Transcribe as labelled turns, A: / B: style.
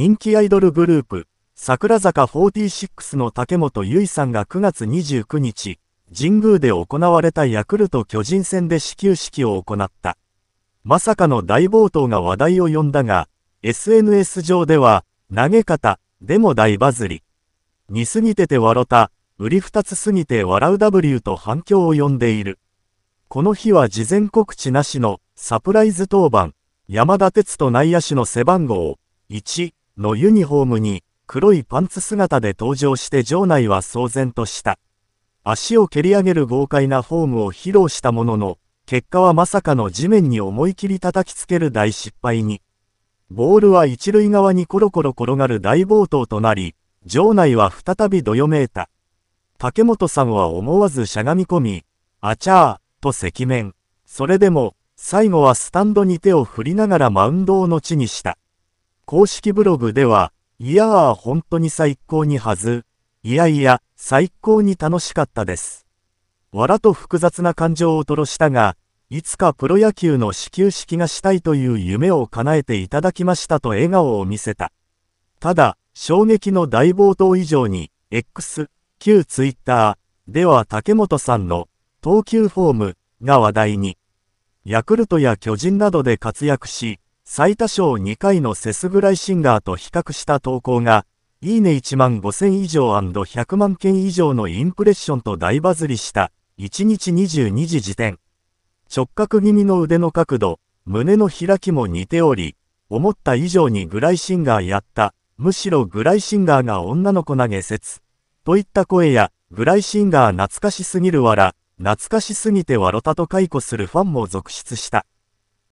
A: 人気アイドルグループ、桜坂46の竹本結衣さんが9月29日、神宮で行われたヤクルト巨人戦で始球式を行った。まさかの大暴投が話題を呼んだが、SNS 上では、投げ方、でも大バズり。似すぎてて笑た、売り二つすぎて笑う W と反響を呼んでいる。この日は事前告知なしのサプライズ登板、山田哲人内野手の背番号1、のユニフォームに黒いパンツ姿で登場して場内は騒然とした。足を蹴り上げる豪快なフォームを披露したものの、結果はまさかの地面に思い切り叩きつける大失敗に。ボールは一塁側にコロコロ転がる大暴投となり、場内は再びどよめいた。竹本さんは思わずしゃがみ込み、あちゃー、と赤面。それでも、最後はスタンドに手を振りながらマウンドを後にした。公式ブログでは、いやあ、本当に最高にはず、いやいや、最高に楽しかったです。わらと複雑な感情を吐露したが、いつかプロ野球の始球式がしたいという夢を叶えていただきましたと笑顔を見せた。ただ、衝撃の大冒頭以上に、X、旧 Twitter では竹本さんの投球フォームが話題に。ヤクルトや巨人などで活躍し、最多賞2回のセスぐらいシンガーと比較した投稿が、いいね1万5000以上 &100 万件以上のインプレッションと大バズりした、1日22時時点。直角気味の腕の角度、胸の開きも似ており、思った以上にグライシンガーやった、むしろグライシンガーが女の子投げ説、といった声や、グライシンガー懐かしすぎるわら、懐かしすぎてわろたと解雇するファンも続出した。